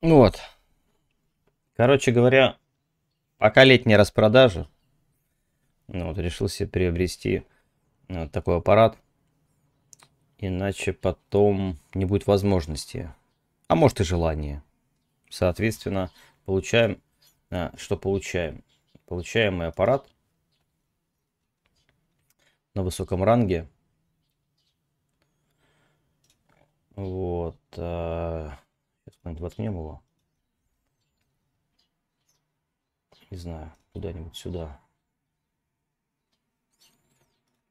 Ну вот. Короче говоря, пока летняя распродажа, ну вот решил себе приобрести ну, вот такой аппарат. Иначе потом не будет возможности, а может и желания. Соответственно, получаем, а, что получаем? Получаем мы аппарат на высоком ранге. Вот а, Сейчас наверное, воткнем его. Не знаю, куда-нибудь сюда.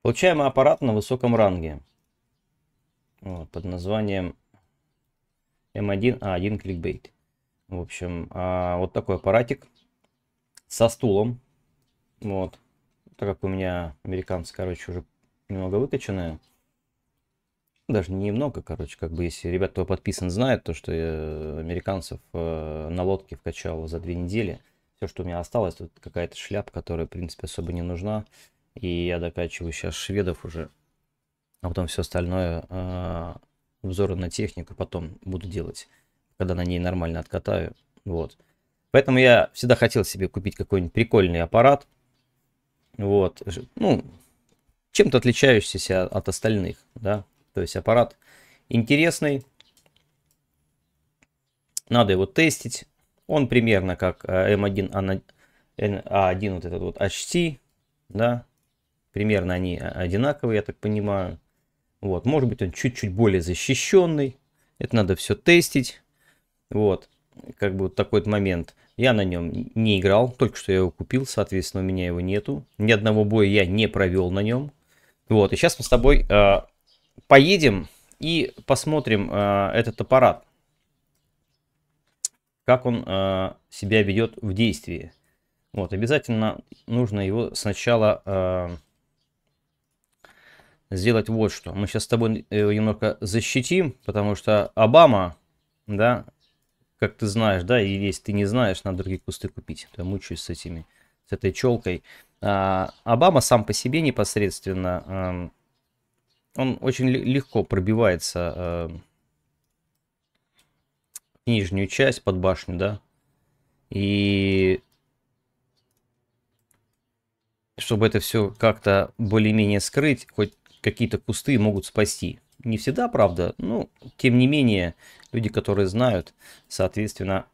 Получаем аппарат на высоком ранге. Вот, под названием М1А1 кликбейт. В общем, а, вот такой аппаратик со стулом. Вот. Так как у меня американцы, короче, уже немного выкачанные даже немного, короче, как бы, если ребят, кто подписан, знает, то, что я американцев э, на лодке вкачал за две недели. Все, что у меня осталось, тут какая-то шляпа, которая, в принципе, особо не нужна. И я докачиваю сейчас шведов уже. А потом все остальное, обзоры э, на технику потом буду делать, когда на ней нормально откатаю. Вот. Поэтому я всегда хотел себе купить какой-нибудь прикольный аппарат. Вот. Ну, чем-то отличающийся от остальных, да. То есть аппарат интересный. Надо его тестить. Он примерно как M1, э, A1 а а вот этот вот HC. Да? Примерно они э, одинаковые, я так понимаю. Вот, может быть, он чуть-чуть более защищенный. Это надо все тестить. Вот, как бы вот такой вот момент. Я на нем не играл, только что я его купил, соответственно, у меня его нету. Ни одного боя я не провел на нем. Вот, и сейчас мы с тобой э, поедем и посмотрим э, этот аппарат, как он э, себя ведет в действии. Вот, обязательно нужно его сначала э, сделать вот что. Мы сейчас с тобой его э, немного защитим, потому что Обама, да, как ты знаешь, да, и если ты не знаешь, надо другие кусты купить. А я мучаюсь с этими, с этой челкой. А, Обама сам по себе непосредственно эм, он очень легко пробивается э, в нижнюю часть под башню, да. И чтобы это все как-то более-менее скрыть, хоть какие-то кусты могут спасти. Не всегда, правда, но тем не менее, люди, которые знают, соответственно,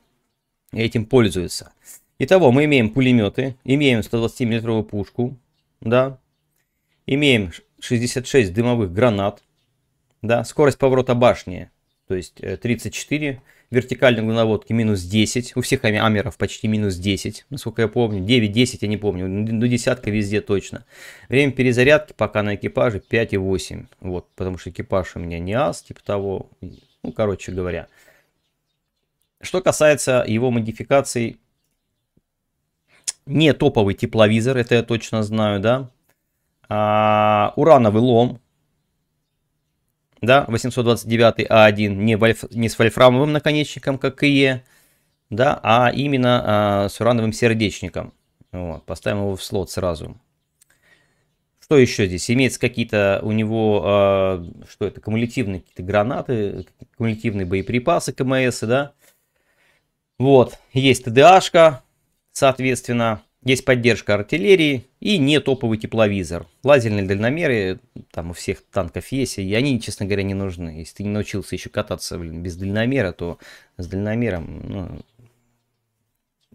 этим пользуются. Итого, мы имеем пулеметы, имеем 120-миллиметровую пушку, да, имеем 66 дымовых гранат, да, скорость поворота башни, то есть 34, э, вертикальной наводки минус 10, у всех амеров почти минус 10, насколько я помню, 9-10 я не помню, до десятка везде точно. Время перезарядки пока на экипаже 5,8, вот, потому что экипаж у меня не ас, типа того, ну, короче говоря. Что касается его модификаций, не топовый тепловизор, это я точно знаю, да, а, урановый лом, да, 829 А1, не, вольф, не с вольфрамовым наконечником, как ИЕ, да, а именно а, с урановым сердечником. Вот, поставим его в слот сразу. Что еще здесь? Имеется какие-то у него, а, что это, кумулятивные какие-то гранаты, кумулятивные боеприпасы КМС, да. Вот, есть ТДАшка, соответственно, есть поддержка артиллерии и не топовый тепловизор. Лазерные дальномеры там у всех танков есть, и они, честно говоря, не нужны. Если ты не научился еще кататься блин, без дальномера, то с дальномером ну,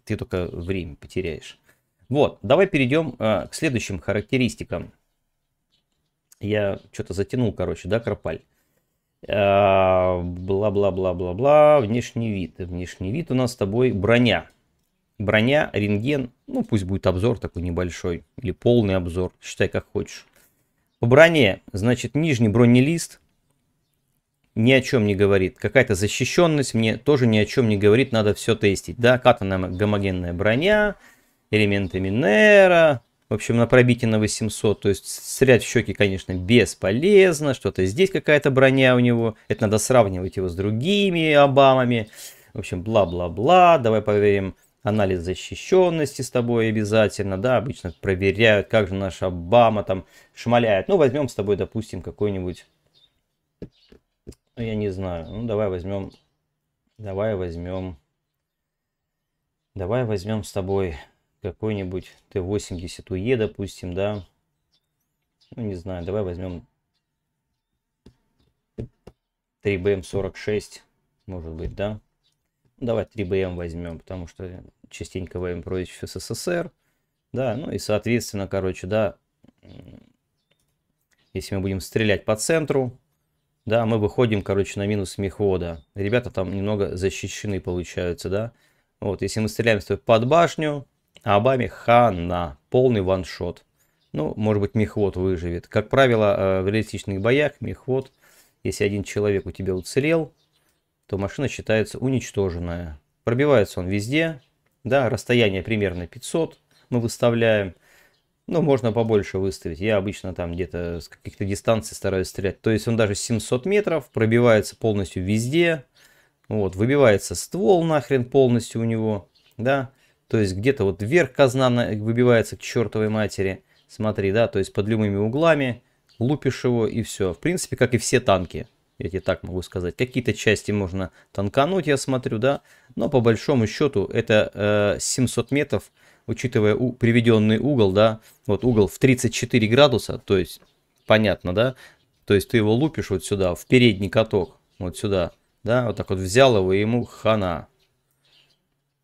ты только время потеряешь. Вот, давай перейдем э, к следующим характеристикам. Я что-то затянул, короче, да, Карпаль? А, бла-бла-бла-бла-бла, внешний вид. Внешний вид у нас с тобой броня броня, рентген, ну пусть будет обзор такой небольшой, или полный обзор, считай как хочешь. По броне, значит, нижний бронелист ни о чем не говорит. Какая-то защищенность мне тоже ни о чем не говорит, надо все тестить. Да, катанная гомогенная броня, элементы Минера, в общем, на пробитие на 800, то есть стрелять в щеки, конечно, бесполезно, что-то здесь какая-то броня у него, это надо сравнивать его с другими Обамами, в общем, бла-бла-бла, давай проверим анализ защищенности с тобой обязательно, да, обычно проверяют, как же наша Обама там шмаляет. Ну, возьмем с тобой, допустим, какой-нибудь, ну, я не знаю, ну, давай возьмем, давай возьмем, давай возьмем с тобой какой-нибудь Т-80УЕ, допустим, да, ну, не знаю, давай возьмем 3BM46, эм может быть, да, ну, давай 3BM эм возьмем, потому что частенько во имя против СССР, да, ну и, соответственно, короче, да, если мы будем стрелять по центру, да, мы выходим, короче, на минус мехвода. Ребята там немного защищены, получаются, да. Вот, если мы стреляем с под башню, а Абаме хана, полный ваншот. Ну, может быть, мехвод выживет. Как правило, э, в реалистичных боях мехвод, если один человек у тебя уцелел, то машина считается уничтоженная. Пробивается он везде, да, расстояние примерно 500 мы выставляем. Ну, можно побольше выставить. Я обычно там где-то с каких-то дистанций стараюсь стрелять. То есть он даже 700 метров, пробивается полностью везде. Вот, выбивается ствол нахрен полностью у него, да. То есть где-то вот вверх казна выбивается к чертовой матери. Смотри, да, то есть под любыми углами. Лупишь его и все. В принципе, как и все танки. Я тебе так могу сказать. Какие-то части можно танкануть, я смотрю, да. Но по большому счету это э, 700 метров, учитывая у, приведенный угол, да, вот угол в 34 градуса, то есть понятно, да, то есть ты его лупишь вот сюда, в передний каток, вот сюда, да, вот так вот взял его, и ему хана,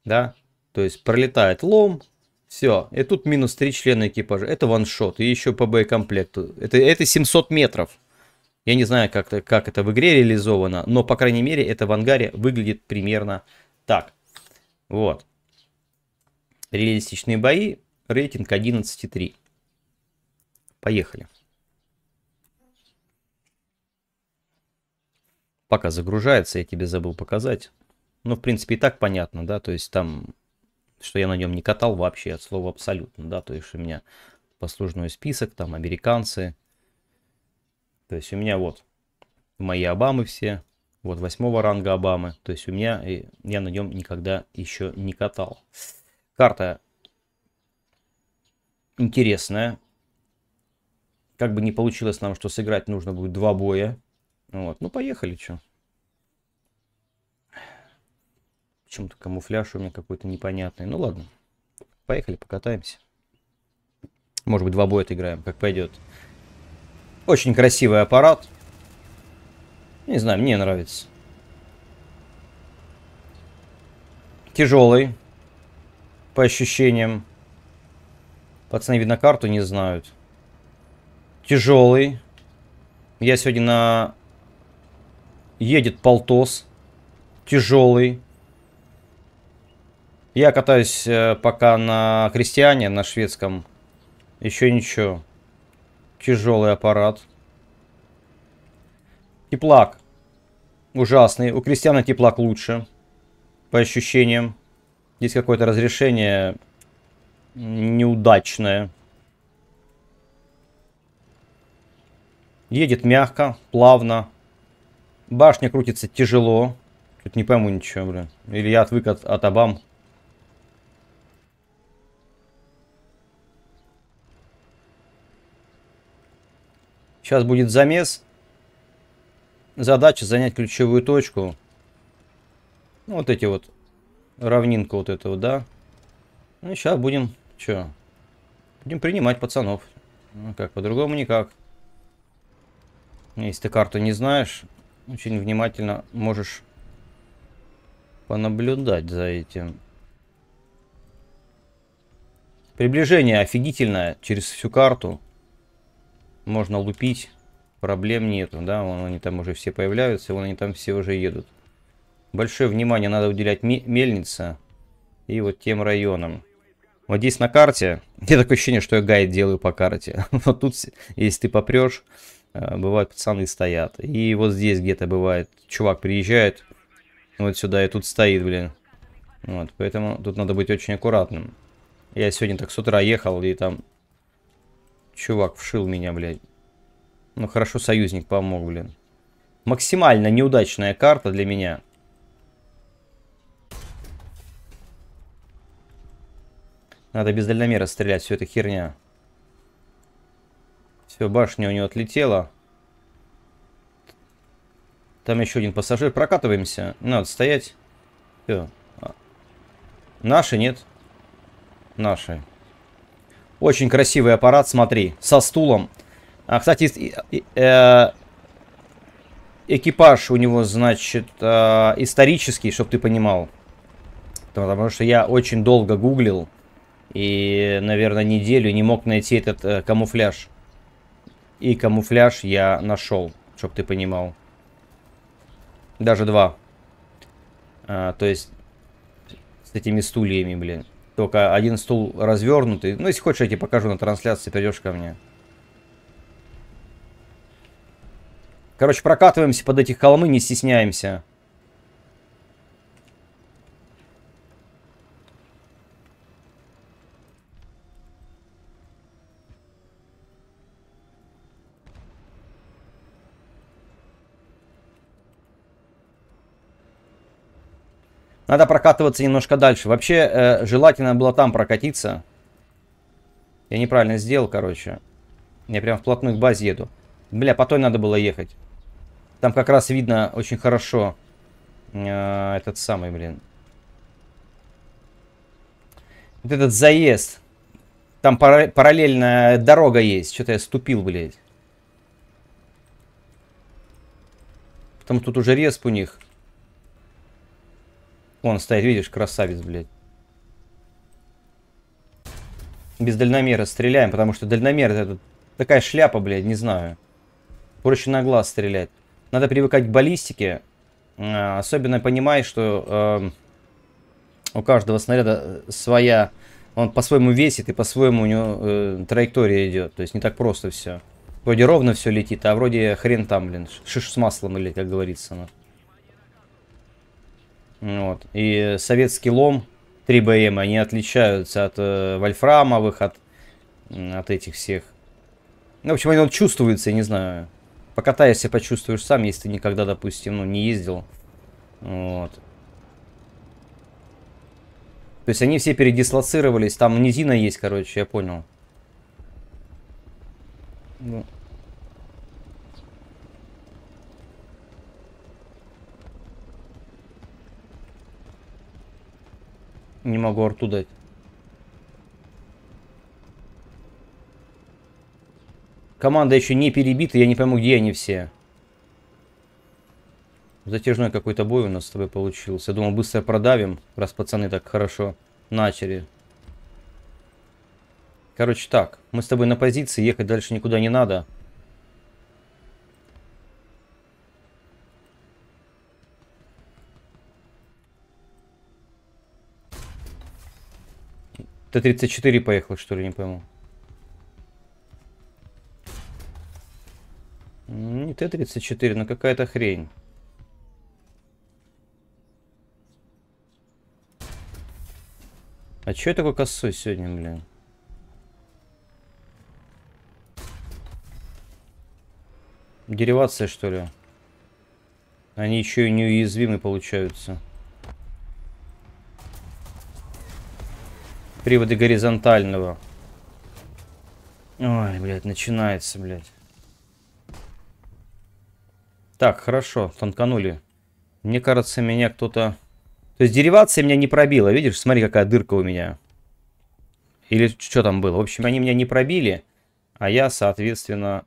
да, то есть пролетает лом, все, и тут минус 3 члена экипажа, это ваншот, и еще по боекомплекту, это, это 700 метров, я не знаю, как, как это в игре реализовано, но, по крайней мере, это в ангаре выглядит примерно так, вот. Реалистичные бои, рейтинг 11,3. Поехали. Пока загружается, я тебе забыл показать. Ну, в принципе, и так понятно, да, то есть там, что я на нем не катал вообще от слова абсолютно, да, то есть у меня послужной список, там американцы, то есть у меня вот мои Обамы все, вот восьмого ранга Обамы. То есть у меня, я на нем никогда еще не катал. Карта интересная. Как бы не получилось нам, что сыграть нужно будет два боя. Вот, ну поехали, что. Почему-то камуфляж у меня какой-то непонятный. Ну ладно, поехали, покатаемся. Может быть, два боя отыграем, как пойдет. Очень красивый аппарат. Не знаю, мне нравится. Тяжелый. По ощущениям. Пацаны, видно, карту не знают. Тяжелый. Я сегодня на... Едет полтос. Тяжелый. Я катаюсь э, пока на крестьяне, на шведском. Еще ничего. Тяжелый аппарат. Теплак. Ужасный. У крестьяна теплак лучше. По ощущениям. Здесь какое-то разрешение неудачное. Едет мягко, плавно. Башня крутится тяжело. Тут не пойму ничего, блин. Или я отвык от, от Абам. Сейчас будет замес задача занять ключевую точку. Ну, вот эти вот, равнинка вот этого, да. Ну, и сейчас будем, что, будем принимать пацанов. Ну, как, по-другому никак. Если ты карту не знаешь, очень внимательно можешь понаблюдать за этим. Приближение офигительное через всю карту. Можно лупить проблем нету, да, вон они там уже все появляются, вон они там все уже едут. Большое внимание надо уделять мельнице и вот тем районам. Вот здесь на карте, я такое ощущение, что я гайд делаю по карте. Вот тут, если ты попрешь, э, бывают пацаны стоят. И вот здесь где-то бывает, чувак приезжает вот сюда и тут стоит, блин. Вот, поэтому тут надо быть очень аккуратным. Я сегодня так с утра ехал, и там чувак вшил меня, блядь. Ну хорошо, союзник помог, блин. Максимально неудачная карта для меня. Надо без дальномера стрелять, все это херня. Все, башня у него отлетела. Там еще один пассажир. Прокатываемся. Надо стоять. Все. А. Наши нет. Наши. Очень красивый аппарат, смотри. Со стулом. А, кстати, э, э, экипаж у него, значит, э, исторический, чтобы ты понимал. Потому что я очень долго гуглил и, наверное, неделю не мог найти этот э, камуфляж. И камуфляж я нашел, чтобы ты понимал. Даже два. А, то есть с этими стульями, блин. Только один стул развернутый. Ну, если хочешь, я тебе покажу на трансляции, придешь ко мне. Короче, прокатываемся под эти холмы, не стесняемся. Надо прокатываться немножко дальше. Вообще, э, желательно было там прокатиться. Я неправильно сделал, короче. Я прям вплотную к базе еду. Бля, по той надо было ехать. Там как раз видно очень хорошо э, этот самый, блин. Вот этот заезд. Там пара параллельная дорога есть. Что-то я ступил, блядь. Потому что тут уже респ у них. Он стоит, видишь, красавец, блядь. Без дальномера стреляем, потому что дальномер это такая шляпа, блядь, не знаю. Проще на глаз стрелять надо привыкать к баллистике. Особенно понимая, что э, у каждого снаряда э, своя... Он по-своему весит и по-своему у него э, траектория идет. То есть не так просто все. Вроде ровно все летит, а вроде хрен там, блин, шиш с маслом или как говорится. Ну. Вот. И советский лом 3 БМ, они отличаются от э, вольфрамовых, от, от этих всех. Ну, в общем, он чувствуется, я не знаю покатаешься, почувствуешь сам, если ты никогда, допустим, ну, не ездил. Вот. То есть они все передислоцировались. Там низина есть, короче, я понял. Ну. Не могу арту дать. Команда еще не перебита, я не пойму, где они все. Затяжной какой-то бой у нас с тобой получился. Я думал, быстро продавим, раз пацаны так хорошо начали. Короче, так. Мы с тобой на позиции, ехать дальше никуда не надо. Т-34 поехал, что ли, не пойму. Не Т-34, но ну какая-то хрень. А чё я такой косой сегодня, блин? Деривация, что ли? Они еще и неуязвимы получаются. Приводы горизонтального. Ой, блядь, начинается, блядь. Так, хорошо, танканули. Мне кажется, меня кто-то... То есть деривация меня не пробила, видишь? Смотри, какая дырка у меня. Или что там было? В общем, они меня не пробили, а я, соответственно...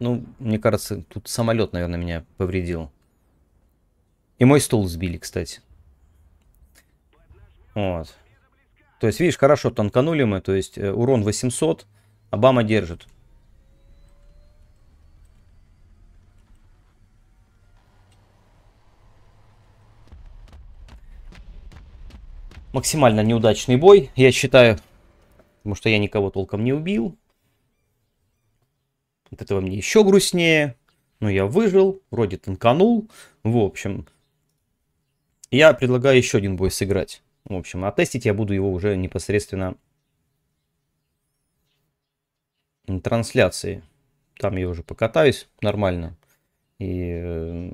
Ну, мне кажется, тут самолет, наверное, меня повредил. И мой стол сбили, кстати. Вот. То есть, видишь, хорошо танканули мы. То есть, э, урон 800. Обама держит. Максимально неудачный бой, я считаю. Потому что я никого толком не убил. От этого мне еще грустнее. Но я выжил, вроде танканул. В общем, я предлагаю еще один бой сыграть. В общем, а тестить я буду его уже непосредственно трансляции. Там я уже покатаюсь нормально. И э,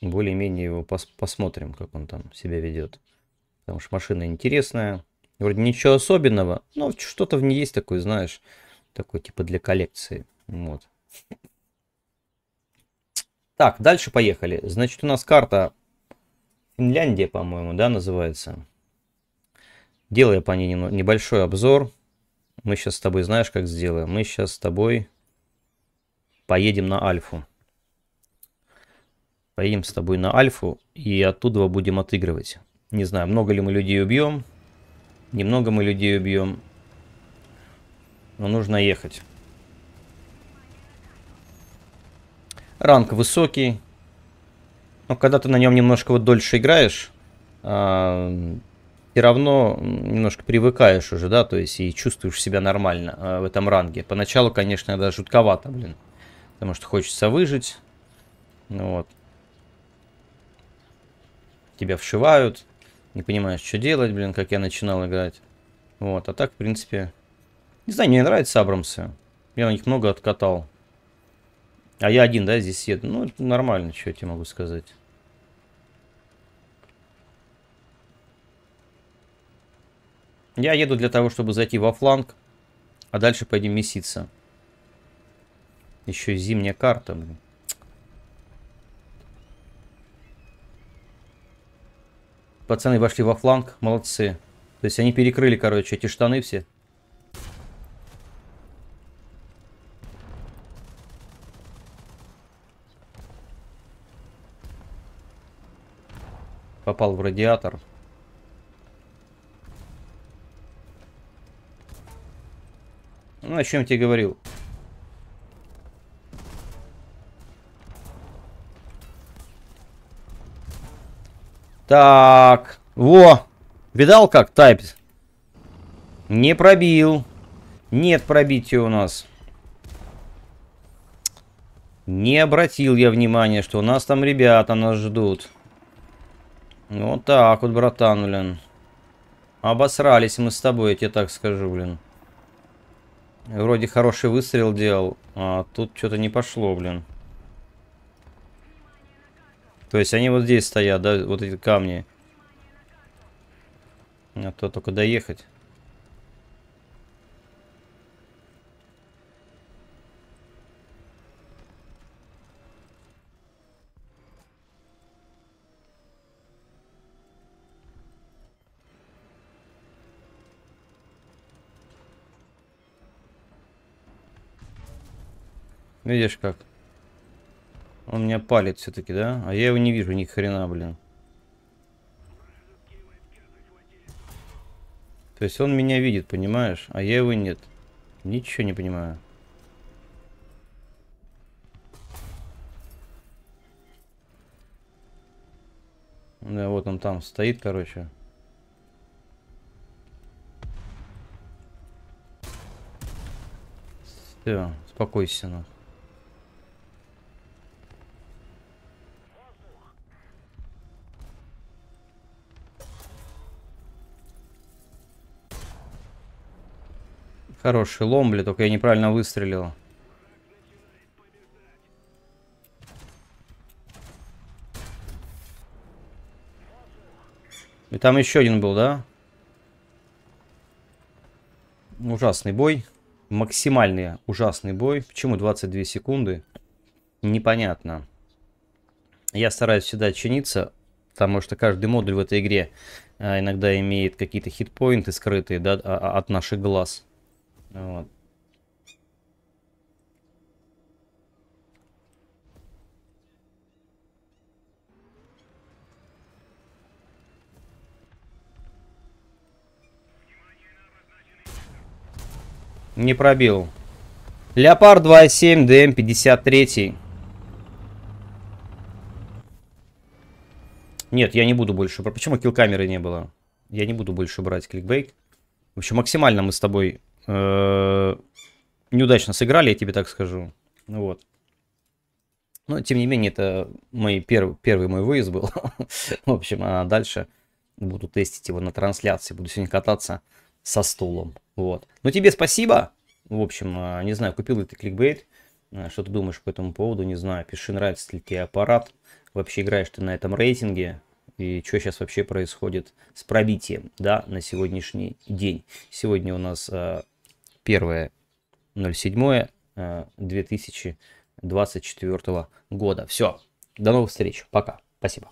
более-менее его пос посмотрим, как он там себя ведет. Потому что машина интересная. Вроде ничего особенного, но что-то в ней есть такое, знаешь, такой типа для коллекции. Вот. Так, дальше поехали. Значит, у нас карта Финляндия, по-моему, да, называется. Делаю по ней небольшой обзор. Мы сейчас с тобой, знаешь, как сделаем? Мы сейчас с тобой поедем на Альфу. Поедем с тобой на Альфу и оттуда будем отыгрывать. Не знаю, много ли мы людей убьем, немного мы людей убьем, но нужно ехать. Ранг высокий, но когда ты на нем немножко вот дольше играешь, а, все равно немножко привыкаешь уже, да, то есть и чувствуешь себя нормально а, в этом ранге. Поначалу, конечно, даже жутковато, блин, потому что хочется выжить, ну вот тебя вшивают, не понимаешь, что делать, блин, как я начинал играть. Вот, а так, в принципе... Не знаю, мне нравятся Абрамсы. Я на них много откатал. А я один, да, здесь еду. Ну, это нормально, что я тебе могу сказать. Я еду для того, чтобы зайти во фланг, а дальше пойдем меситься. Еще зимняя карта, блин. Пацаны вошли во фланг, молодцы. То есть они перекрыли, короче, эти штаны все. Попал в радиатор. Ну, о чем я тебе говорил. Так, во. Видал, как тайп Не пробил. Нет пробития у нас. Не обратил я внимания, что у нас там ребята нас ждут. Вот так вот, братан, блин. Обосрались мы с тобой, я тебе так скажу, блин. Вроде хороший выстрел делал, а тут что-то не пошло, блин. То есть они вот здесь стоят, да, вот эти камни. А то только доехать. Видишь как? Он меня палит все-таки, да? А я его не вижу ни хрена, блин. То есть он меня видит, понимаешь? А я его нет. Ничего не понимаю. Да, вот он там стоит, короче. Все, успокойся, нахуй. Хороший лом, бля, только я неправильно выстрелил. И там еще один был, да? Ужасный бой. Максимальный ужасный бой. Почему 22 секунды? Непонятно. Я стараюсь всегда чиниться, потому что каждый модуль в этой игре а, иногда имеет какие-то хитпоинты скрытые да, а, а, от наших глаз. Вот. Не пробил. Леопард 2.7 ДМ 53. Нет, я не буду больше брать. Почему килл камеры не было? Я не буду больше брать кликбейк. В общем, максимально мы с тобой Э, неудачно сыграли, я тебе так скажу. Ну вот. Но, тем не менее, это мой первый, первый мой выезд был. В общем, а дальше буду тестить его на трансляции. Буду сегодня кататься со стулом. Вот. но тебе спасибо. В общем, а, не знаю, купил ли ты кликбейт. А, что ты думаешь по этому поводу, не знаю. Пиши, нравится ли тебе аппарат. Вообще играешь ты на этом рейтинге. И что сейчас вообще происходит с пробитием, да, на сегодняшний день. Сегодня у нас а, 31.07.2024 э, года. Все, до новых встреч, пока, спасибо.